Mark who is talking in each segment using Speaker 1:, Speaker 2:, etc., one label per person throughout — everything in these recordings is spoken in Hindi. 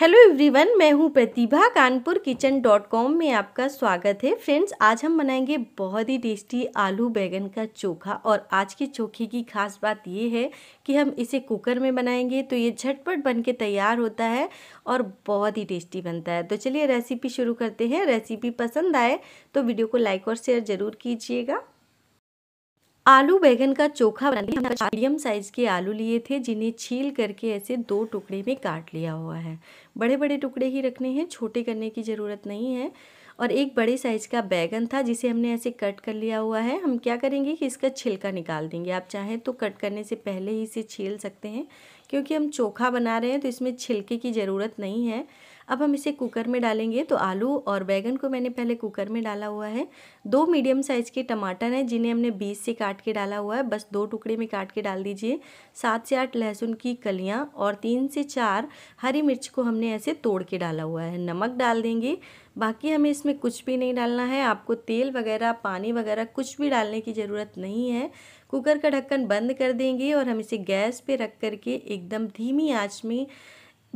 Speaker 1: हेलो एवरीवन मैं हूं Pratibha Kanpur kitchen dot com में आपका स्वागत है फ्रेंड्स आज हम बनाएंगे बहुत ही टेस्टी आलू बैगन का चोखा और आज के चोखे की खास बात ये है कि हम इसे कुकर में बनाएंगे तो ये झटपट बन के तैयार होता है और बहुत ही टेस्टी बनता है तो चलिए रेसिपी शुरू करते हैं रेसिपी पसंद आए तो वीडियो को लाइक और शेयर ज़रूर कीजिएगा आलू बैगन का चोखा बना हमने मीडियम साइज़ के आलू लिए थे जिन्हें छील करके ऐसे दो टुकड़े में काट लिया हुआ है बड़े बड़े टुकड़े ही रखने हैं छोटे करने की ज़रूरत नहीं है और एक बड़े साइज़ का बैगन था जिसे हमने ऐसे कट कर लिया हुआ है हम क्या करेंगे कि इसका छिलका निकाल देंगे आप चाहें तो कट करने से पहले ही इसे छील सकते हैं क्योंकि हम चोखा बना रहे हैं तो इसमें छिलके की ज़रूरत नहीं है अब हम इसे कुकर में डालेंगे तो आलू और बैगन को मैंने पहले कुकर में डाला हुआ है दो मीडियम साइज़ के टमाटर हैं जिन्हें हमने बीस से काट के डाला हुआ है बस दो टुकड़े में काट के डाल दीजिए सात से आठ लहसुन की कलियाँ और तीन से चार हरी मिर्च को हमने ऐसे तोड़ के डाला हुआ है नमक डाल देंगे बाकी हमें इसमें कुछ भी नहीं डालना है आपको तेल वगैरह पानी वगैरह कुछ भी डालने की ज़रूरत नहीं है कुकर का ढक्कन बंद कर देंगे और हम इसे गैस पे रख करके एकदम धीमी आंच में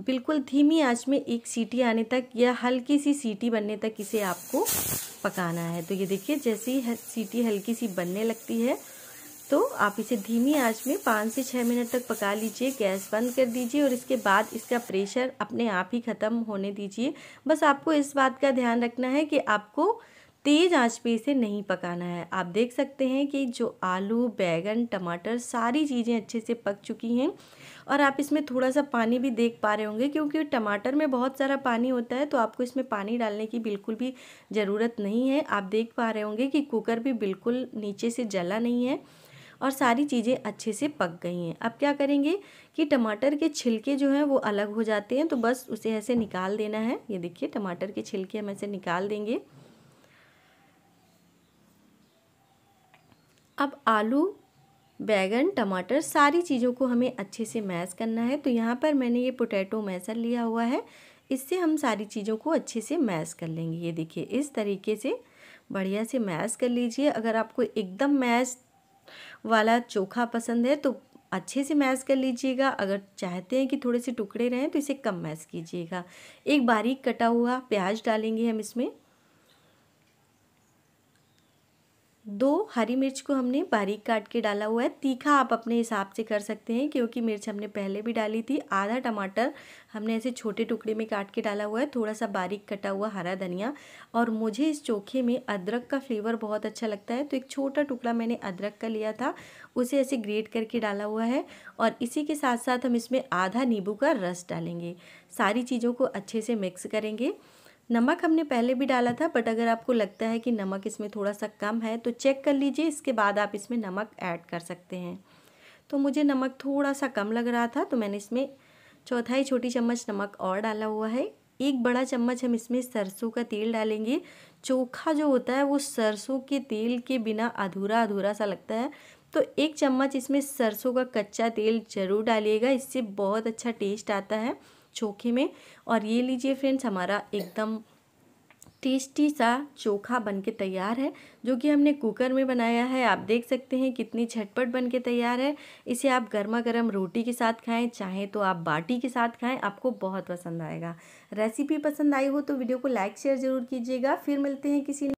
Speaker 1: बिल्कुल धीमी आंच में एक सीटी आने तक या हल्की सी सीटी बनने तक इसे आपको पकाना है तो ये देखिए जैसे ही सीटी हल्की सी बनने लगती है तो आप इसे धीमी आंच में पाँच से छः मिनट तक पका लीजिए गैस बंद कर दीजिए और इसके बाद इसका प्रेशर अपने आप ही ख़त्म होने दीजिए बस आपको इस बात का ध्यान रखना है कि आपको तेज़ आंच पे इसे नहीं पकाना है आप देख सकते हैं कि जो आलू बैगन टमाटर सारी चीज़ें अच्छे से पक चुकी हैं और आप इसमें थोड़ा सा पानी भी देख पा रहे होंगे क्योंकि टमाटर में बहुत सारा पानी होता है तो आपको इसमें पानी डालने की बिल्कुल भी ज़रूरत नहीं है आप देख पा रहे होंगे कि कुकर भी बिल्कुल नीचे से जला नहीं है और सारी चीज़ें अच्छे से पक गई हैं अब क्या करेंगे कि टमाटर के छिलके जो हैं वो अलग हो जाते हैं तो बस उसे ऐसे निकाल देना है ये देखिए टमाटर के छिलके हम ऐसे निकाल देंगे अब आलू बैगन टमाटर सारी चीज़ों को हमें अच्छे से मैश करना है तो यहाँ पर मैंने ये पोटैटो मैसर लिया हुआ है इससे हम सारी चीज़ों को अच्छे से मैश कर लेंगे ये देखिए इस तरीके से बढ़िया से मैश कर लीजिए अगर आपको एकदम मैश वाला चोखा पसंद है तो अच्छे से मैश कर लीजिएगा अगर चाहते हैं कि थोड़े से टुकड़े रहें तो इसे कम मैश कीजिएगा एक बारीक कटा हुआ प्याज डालेंगे हम इसमें दो हरी मिर्च को हमने बारीक काट के डाला हुआ है तीखा आप अपने हिसाब से कर सकते हैं क्योंकि मिर्च हमने पहले भी डाली थी आधा टमाटर हमने ऐसे छोटे टुकड़े में काट के डाला हुआ है थोड़ा सा बारीक कटा हुआ हरा धनिया और मुझे इस चोखे में अदरक का फ्लेवर बहुत अच्छा लगता है तो एक छोटा टुकड़ा मैंने अदरक का लिया था उसे ऐसे ग्रेट करके डाला हुआ है और इसी के साथ साथ हम इसमें आधा नींबू का रस डालेंगे सारी चीज़ों को अच्छे से मिक्स करेंगे नमक हमने पहले भी डाला था बट अगर आपको लगता है कि नमक इसमें थोड़ा सा कम है तो चेक कर लीजिए इसके बाद आप इसमें नमक ऐड कर सकते हैं तो मुझे नमक थोड़ा सा कम लग रहा था तो मैंने इसमें चौथाई छोटी चम्मच नमक और डाला हुआ है एक बड़ा चम्मच हम इसमें सरसों का तेल डालेंगे चोखा जो होता है वो सरसों के तेल के बिना अधूरा अधूरा सा लगता है तो एक चम्मच इसमें सरसों का कच्चा तेल ज़रूर डालिएगा इससे बहुत अच्छा टेस्ट आता है चोखे में और ये लीजिए फ्रेंड्स हमारा एकदम टेस्टी सा चोखा बनके तैयार है जो कि हमने कुकर में बनाया है आप देख सकते हैं कितनी झटपट बनके तैयार है इसे आप गर्मा गर्म रोटी के साथ खाएं चाहे तो आप बाटी के साथ खाएं आपको बहुत पसंद आएगा रेसिपी पसंद आई हो तो वीडियो को लाइक शेयर ज़रूर कीजिएगा फिर मिलते हैं किसी